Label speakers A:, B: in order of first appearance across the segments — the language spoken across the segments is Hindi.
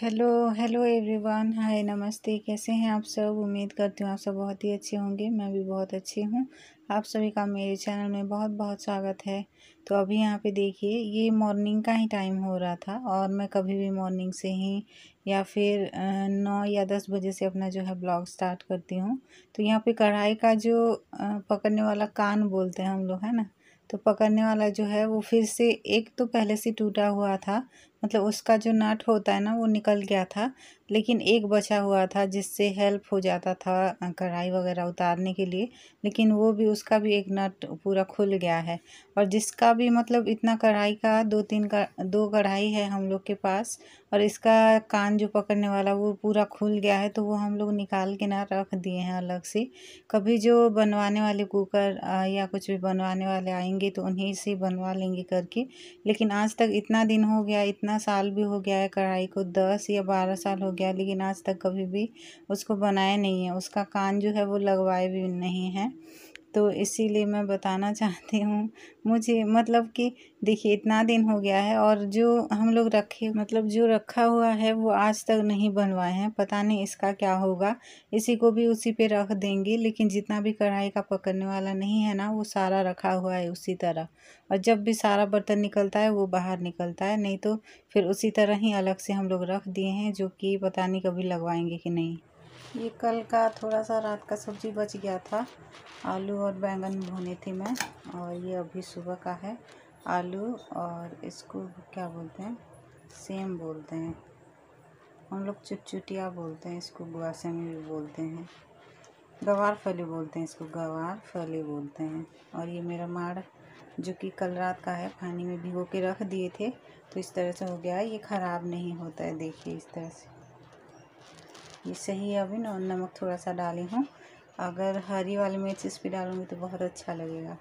A: हेलो हेलो एवरीवन हाय नमस्ते कैसे हैं आप सब उम्मीद करती हूँ आप सब बहुत ही अच्छे होंगे मैं भी बहुत अच्छी हूँ आप सभी का मेरे चैनल में बहुत बहुत स्वागत है तो अभी यहाँ पे देखिए ये मॉर्निंग का ही टाइम हो रहा था और मैं कभी भी मॉर्निंग से ही या फिर नौ या दस बजे से अपना जो है ब्लॉग स्टार्ट करती हूँ तो यहाँ पर कढ़ाई का जो पकड़ने वाला कान बोलते हैं हम लोग है ना तो पकड़ने वाला जो है वो फिर से एक तो पहले से टूटा हुआ था मतलब उसका जो नट होता है ना वो निकल गया था लेकिन एक बचा हुआ था जिससे हेल्प हो जाता था कढ़ाई वगैरह उतारने के लिए लेकिन वो भी उसका भी एक नट पूरा खुल गया है और जिसका भी मतलब इतना कढ़ाई का दो तीन का दो कढ़ाई है हम लोग के पास और इसका कान जो पकड़ने वाला वो पूरा खुल गया है तो वो हम लोग निकाल के ना रख दिए हैं अलग से कभी जो बनवाने वाले कुकर या कुछ भी बनवाने वाले आएंगे तो उन्हीं से बनवा लेंगे करके लेकिन आज तक इतना दिन हो गया इतना कितना साल भी हो गया है कढ़ाई को दस या बारह साल हो गया लेकिन आज तक कभी भी उसको बनाया नहीं है उसका कान जो है वो लगवाए भी नहीं है तो इसीलिए मैं बताना चाहती हूँ मुझे मतलब कि देखिए इतना दिन हो गया है और जो हम लोग रखे मतलब जो रखा हुआ है वो आज तक नहीं बनवाए हैं पता नहीं इसका क्या होगा इसी को भी उसी पे रख देंगे लेकिन जितना भी कढ़ाई का पकड़ने वाला नहीं है ना वो सारा रखा हुआ है उसी तरह और जब भी सारा बर्तन निकलता है वो बाहर निकलता है नहीं तो फिर उसी तरह ही अलग से हम लोग रख दिए हैं जो कि पता नहीं कभी लगवाएंगे कि नहीं ये कल का थोड़ा सा रात का सब्ज़ी बच गया था आलू और बैंगन भुने थे मैं और ये अभी सुबह का है आलू और इसको क्या बोलते हैं सेम बोलते हैं हम लोग चुटचुटिया बोलते हैं इसको गुआसे में भी बोलते हैं गवार फली बोलते हैं इसको गवार फली बोलते हैं और ये मेरा माड़ जो कि कल रात का है पानी में भिगो के रख दिए थे तो इस तरह से हो गया है ये ख़राब नहीं होता है देखिए इस तरह से सही ही अभी ना नमक थोड़ा सा डाली हूँ अगर हरी वाली मिर्च इस पर डालूँगी तो बहुत अच्छा लगेगा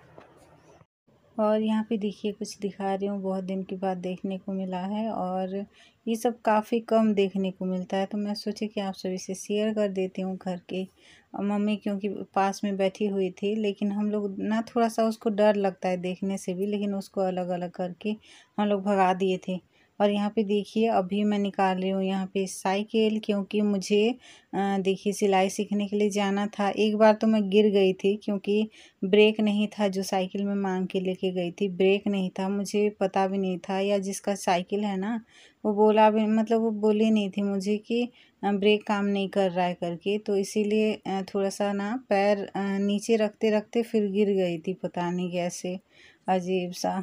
A: और यहाँ पे देखिए कुछ दिखा रही हूँ बहुत दिन के बाद देखने को मिला है और ये सब काफ़ी कम देखने को मिलता है तो मैं सोची कि आप सभी से शेयर कर देती हूँ घर के मम्मी क्योंकि पास में बैठी हुई थी लेकिन हम लोग ना थोड़ा सा उसको डर लगता है देखने से भी लेकिन उसको अलग अलग करके हम लोग भगा दिए थे और यहाँ पे देखिए अभी मैं निकाल रही हूँ यहाँ पे साइकिल क्योंकि मुझे देखिए सिलाई सीखने के लिए जाना था एक बार तो मैं गिर गई थी क्योंकि ब्रेक नहीं था जो साइकिल में मांग के लेके गई थी ब्रेक नहीं था मुझे पता भी नहीं था या जिसका साइकिल है ना वो बोला भी मतलब वो बोली नहीं थी मुझे कि ब्रेक काम नहीं कर रहा है करके तो इसीलिए थोड़ा सा ना पैर नीचे रखते रखते फिर गिर गई थी पता नहीं कैसे अजीब सा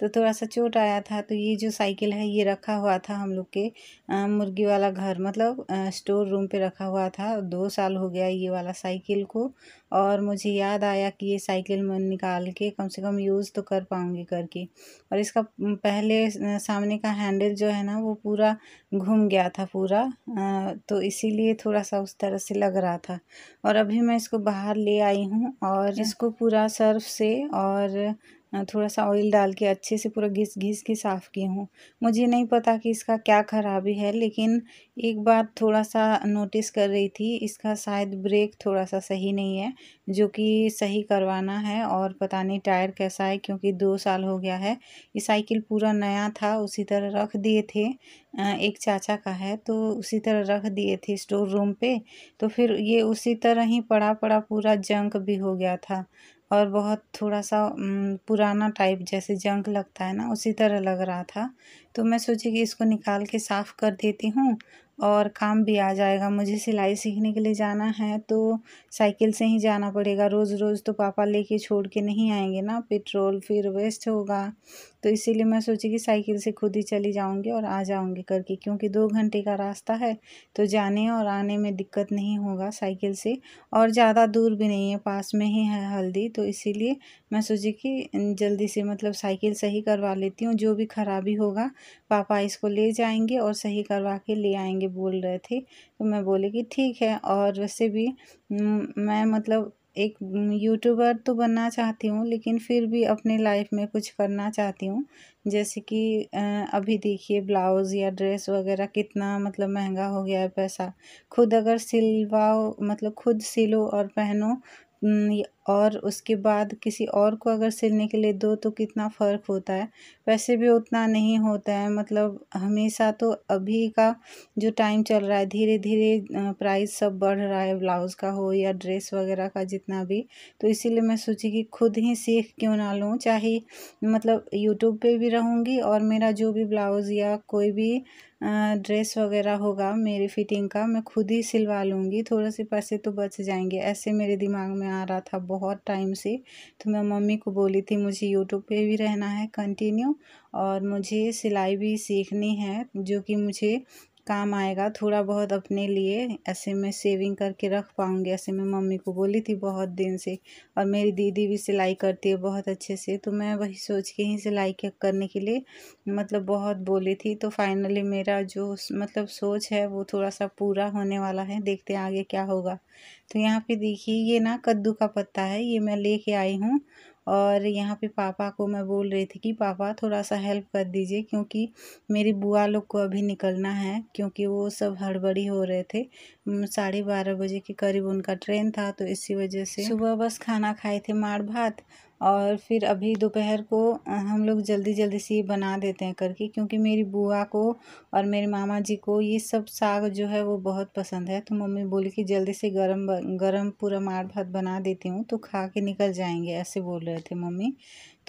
A: तो थोड़ा सा चोट आया था तो ये जो साइकिल है ये रखा हुआ था हम लोग के मुर्गी वाला घर मतलब स्टोर रूम पे रखा हुआ था दो साल हो गया ये वाला साइकिल को और मुझे याद आया कि ये साइकिल मैं निकाल के कम से कम यूज़ तो कर पाऊँगी करके और इसका पहले सामने का हैंडल जो है ना वो पूरा घूम गया था पूरा तो इसीलिए थोड़ा सा उस तरह से लग रहा था और अभी मैं इसको बाहर ले आई हूँ और अच्छा। इसको पूरा सर्फ से और हाँ, थोड़ा सा ऑयल डाल के अच्छे से पूरा घिस घिस के साफ़ की हूँ मुझे नहीं पता कि इसका क्या ख़राबी है लेकिन एक बात थोड़ा सा नोटिस कर रही थी इसका शायद ब्रेक थोड़ा सा सही नहीं है जो कि सही करवाना है और पता नहीं टायर कैसा है क्योंकि दो साल हो गया है ये साइकिल पूरा नया था उसी तरह रख दिए थे एक चाचा का है तो उसी तरह रख दिए थे स्टोर रूम पे तो फिर ये उसी तरह ही पड़ा पड़ा पूरा जंक भी हो गया था और बहुत थोड़ा सा पुराना टाइप जैसे जंग लगता है ना उसी तरह लग रहा था तो मैं सोची कि इसको निकाल के साफ़ कर देती हूँ और काम भी आ जाएगा मुझे सिलाई सीखने के लिए जाना है तो साइकिल से ही जाना पड़ेगा रोज़ रोज़ तो पापा लेके छोड़ के नहीं आएंगे ना पेट्रोल फिर वेस्ट होगा तो इसीलिए मैं सोची कि साइकिल से खुद ही चली जाऊंगी और आ जाऊंगी करके क्योंकि दो घंटे का रास्ता है तो जाने और आने में दिक्कत नहीं होगा साइकिल से और ज़्यादा दूर भी नहीं है पास में ही है हल्दी तो इसीलिए मैं सोची कि जल्दी से मतलब साइकिल सही करवा लेती हूँ जो भी ख़राबी होगा पापा इसको ले जाएंगे और सही करवा के ले आएंगे बोल रहे थे तो मैं बोली कि ठीक है और वैसे भी मैं मतलब एक यूट्यूबर तो बनना चाहती हूँ लेकिन फिर भी अपने लाइफ में कुछ करना चाहती हूँ जैसे कि अभी देखिए ब्लाउज़ या ड्रेस वगैरह कितना मतलब महंगा हो गया है पैसा खुद अगर सिलवाओ मतलब खुद सिलो और पहनो और उसके बाद किसी और को अगर सिलने के लिए दो तो कितना फ़र्क होता है वैसे भी उतना नहीं होता है मतलब हमेशा तो अभी का जो टाइम चल रहा है धीरे धीरे प्राइस सब बढ़ रहा है ब्लाउज़ का हो या ड्रेस वगैरह का जितना भी तो इसीलिए मैं सोची कि खुद ही सीख क्यों ना लूँ चाहे मतलब यूट्यूब पे भी रहूँगी और मेरा जो भी ब्लाउज़ या कोई भी ड्रेस वगैरह होगा मेरी फिटिंग का मैं खुद ही सिलवा लूँगी थोड़े से पैसे तो बच जाएंगे ऐसे मेरे दिमाग में आ रहा था बहुत बहुत टाइम से तो मैं मम्मी को बोली थी मुझे यूट्यूब पे भी रहना है कंटिन्यू और मुझे सिलाई भी सीखनी है जो कि मुझे काम आएगा थोड़ा बहुत अपने लिए ऐसे मैं सेविंग करके रख पाऊँगी ऐसे मैं मम्मी को बोली थी बहुत दिन से और मेरी दीदी भी सिलाई करती है बहुत अच्छे से तो मैं वही सोच के ही सिलाई के करने के लिए मतलब बहुत बोली थी तो फाइनली मेरा जो मतलब सोच है वो थोड़ा सा पूरा होने वाला है देखते हैं आगे क्या होगा तो यहाँ पे देखिए ये ना कद्दू का पत्ता है ये मैं लेके आई हूँ और यहाँ पे पापा को मैं बोल रही थी कि पापा थोड़ा सा हेल्प कर दीजिए क्योंकि मेरी बुआ लोग को अभी निकलना है क्योंकि वो सब हड़बड़ी हो रहे थे साढ़े बारह बजे के करीब उनका ट्रेन था तो इसी वजह से सुबह बस खाना खाए थे मार भात और फिर अभी दोपहर को हम लोग जल्दी जल्दी से ये बना देते हैं करके क्योंकि मेरी बुआ को और मेरे मामा जी को ये सब साग जो है वो बहुत पसंद है तो मम्मी बोली कि जल्दी से गरम गरम पूरा मार भात बना देती हूँ तो खा के निकल जाएंगे ऐसे बोल रहे थे मम्मी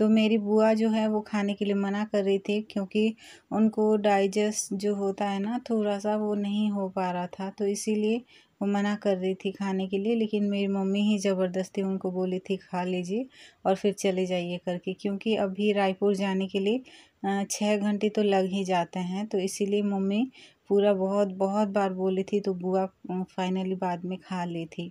A: तो मेरी बुआ जो है वो खाने के लिए मना कर रही थी क्योंकि उनको डाइजेस्ट जो होता है ना थोड़ा सा वो नहीं हो पा रहा था तो इसीलिए वो मना कर रही थी खाने के लिए लेकिन मेरी मम्मी ही ज़बरदस्ती उनको बोली थी खा लीजिए और फिर चले जाइए करके क्योंकि अभी रायपुर जाने के लिए छः घंटे तो लग ही जाते हैं तो इसीलिए मम्मी पूरा बहुत बहुत बार बोली थी तो बुआ फाइनली बाद में खा ली थी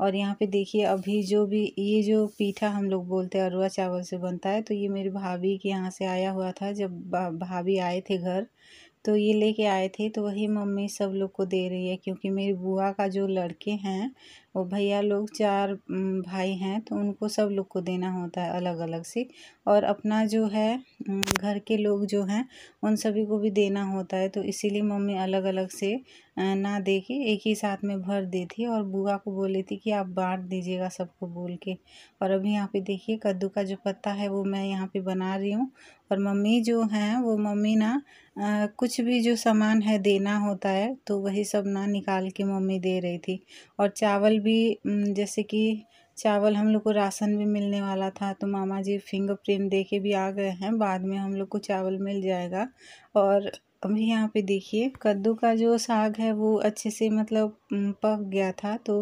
A: और यहाँ पे देखिए अभी जो भी ये जो पीठा हम लोग बोलते हैं अरुआ चावल से बनता है तो ये मेरी भाभी के यहाँ से आया हुआ था जब भाभी आए थे घर तो ये लेके आए थे तो वही मम्मी सब लोग को दे रही है क्योंकि मेरी बुआ का जो लड़के हैं वो भैया लोग चार भाई हैं तो उनको सब लोग को देना होता है अलग अलग से और अपना जो है घर के लोग जो हैं उन सभी को भी देना होता है तो इसीलिए मम्मी अलग अलग से ना दे के एक ही साथ में भर दी थी और बुआ को बोली थी कि आप बांट दीजिएगा सबको बोल के और अभी यहाँ पे देखिए कद्दू का जो पत्ता है वो मैं यहाँ पे बना रही हूँ और मम्मी जो हैं वो मम्मी ना आ, कुछ भी जो सामान है देना होता है तो वही सब ना निकाल के मम्मी दे रही थी और चावल भी जैसे कि चावल हम लोग को राशन भी मिलने वाला था तो मामा जी फिंगर प्रिंट दे के भी आ गए हैं बाद में हम लोग को चावल मिल जाएगा और अभी यहाँ पे देखिए कद्दू का जो साग है वो अच्छे से मतलब पक गया था तो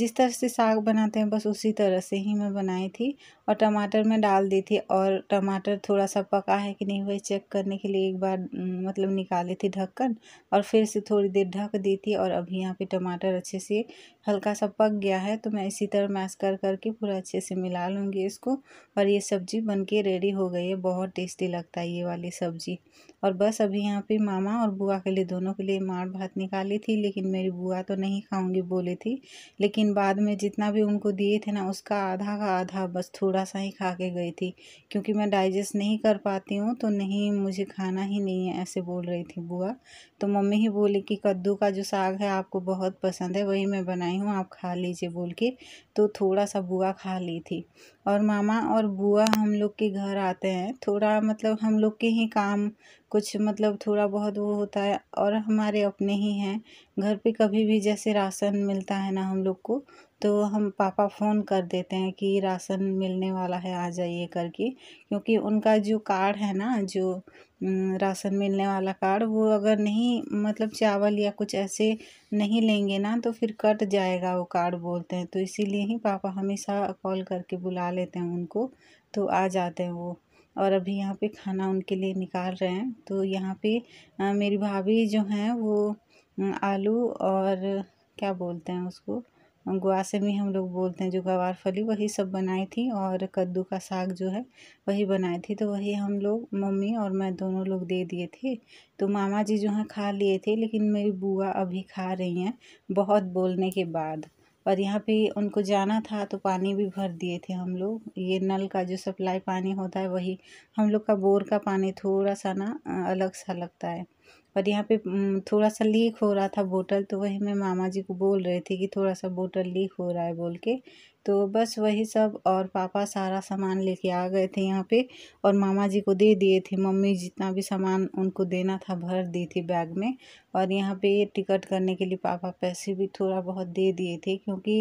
A: जिस तरह से साग बनाते हैं बस उसी तरह से ही मैं बनाई थी और टमाटर मैं डाल दी थी और टमाटर थोड़ा सा पका है कि नहीं वही चेक करने के लिए एक बार मतलब निकाली थी ढक्कन और फिर से थोड़ी देर ढक दी थी और अभी यहाँ पे टमाटर अच्छे से हल्का सा पक गया है तो मैं इसी तरह मैश कर करके पूरा अच्छे से मिला लूँगी इसको और ये सब्ज़ी बन के रेडी हो गई है बहुत टेस्टी लगता है ये वाली सब्ज़ी और बस अभी यहाँ पर मामा और बुआ के लिए दोनों के लिए मार भात निकाली थी लेकिन मेरी बुआ तो नहीं नहीं खाऊंगी बोली थी लेकिन बाद में जितना भी उनको दिए थे ना उसका आधा का आधा बस थोड़ा सा ही खा के गई थी क्योंकि मैं डाइजेस्ट नहीं कर पाती हूँ तो नहीं मुझे खाना ही नहीं है ऐसे बोल रही थी बुआ तो मम्मी ही बोली कि कद्दू का जो साग है आपको बहुत पसंद है वही मैं बनाई हूँ आप खा लीजिए बोल के तो थोड़ा सा बुआ खा ली थी और मामा और बुआ हम लोग के घर आते हैं थोड़ा मतलब हम लोग के ही काम कुछ मतलब थोड़ा बहुत वो होता है और हमारे अपने ही हैं घर पे कभी भी जैसे राशन मिलता है ना हम लोग को तो हम पापा फ़ोन कर देते हैं कि राशन मिलने वाला है आ जाइए करके क्योंकि उनका जो कार्ड है ना जो राशन मिलने वाला कार्ड वो अगर नहीं मतलब चावल या कुछ ऐसे नहीं लेंगे ना तो फिर कट जाएगा वो कार्ड बोलते हैं तो इसीलिए ही पापा हमेशा कॉल करके बुला लेते हैं उनको तो आ जाते हैं वो और अभी यहाँ पे खाना उनके लिए निकाल रहे हैं तो यहाँ पे मेरी भाभी जो हैं वो आलू और क्या बोलते हैं उसको गुआ से भी हम लोग बोलते हैं जो गवार फली वही सब बनाई थी और कद्दू का साग जो है वही बनाई थी तो वही हम लोग मम्मी और मैं दोनों लोग दे दिए थे तो मामा जी जो हैं खा लिए थे लेकिन मेरी बुआ अभी खा रही हैं बहुत बोलने के बाद और यहाँ पे उनको जाना था तो पानी भी भर दिए थे हम लोग ये नल का जो सप्लाई पानी होता है वही हम लोग का बोर का पानी थोड़ा सा ना अलग सा लगता है पर यहाँ पे थोड़ा सा लीक हो रहा था बोतल तो वही मैं मामा जी को बोल रही थी कि थोड़ा सा बोतल लीक हो रहा है बोल के तो बस वही सब और पापा सारा सामान लेके आ गए थे यहाँ पे और मामा जी को दे दिए थे मम्मी जितना भी सामान उनको देना था भर दी थी बैग में और यहाँ पे टिकट करने के लिए पापा पैसे भी थोड़ा बहुत दे दिए थे क्योंकि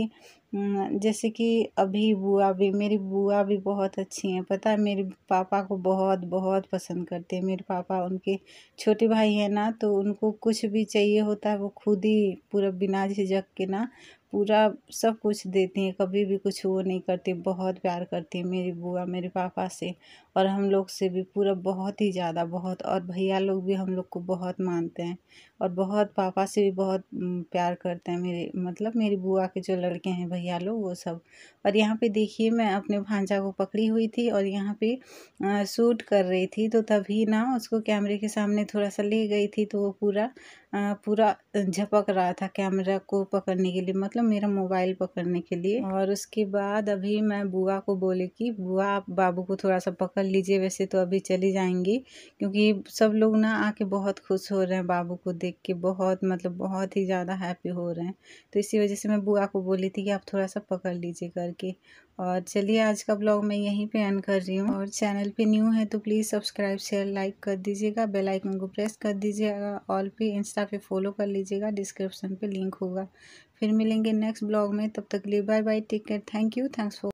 A: जैसे कि अभी बुआ भी मेरी बुआ भी बहुत अच्छी हैं पता है मेरे पापा को बहुत बहुत पसंद करते हैं मेरे पापा उनके छोटे भाई हैं ना तो उनको कुछ भी चाहिए होता है वो खुद ही पूरा बिना झिझक के ना पूरा सब कुछ देती हैं कभी भी कुछ वो नहीं करती बहुत प्यार करती हैं मेरी बुआ मेरे पापा से और हम लोग से भी पूरा बहुत ही ज़्यादा बहुत और भैया लोग भी हम लोग को बहुत मानते हैं और बहुत पापा से भी बहुत प्यार करते हैं मेरे मतलब मेरी बुआ के जो लड़के हैं भैया लोग वो सब और यहाँ पे देखिए मैं अपने भांजा को पकड़ी हुई थी और यहाँ पे शूट कर रही थी तो तभी ना उसको कैमरे के सामने थोड़ा सा ले गई थी तो वो पूरा पूरा झपक रहा था कैमरा को पकड़ने के लिए मतलब मेरा मोबाइल पकड़ने के लिए और उसके बाद अभी मैं बुआ को बोली कि बुआ आप बाबू को थोड़ा सा पकड़ लीजिए वैसे तो अभी चली जाएंगी क्योंकि सब लोग ना आके बहुत खुश हो रहे हैं बाबू को देख के बहुत मतलब बहुत ही ज़्यादा हैप्पी हो रहे हैं तो इसी वजह से मैं बुआ को बोली थी कि आप थोड़ा सा पकड़ लीजिए करके और चलिए आज का ब्लॉग मैं यहीं पे एंड कर रही हूँ और चैनल पे न्यू है तो प्लीज़ सब्सक्राइब शेयर लाइक कर दीजिएगा बेल आइकन को प्रेस कर दीजिएगा ऑल पे इंस्टा पे फॉलो कर लीजिएगा डिस्क्रिप्शन पे लिंक होगा फिर मिलेंगे नेक्स्ट ब्लॉग में तब तक लिए bye bye take care thank you thanks for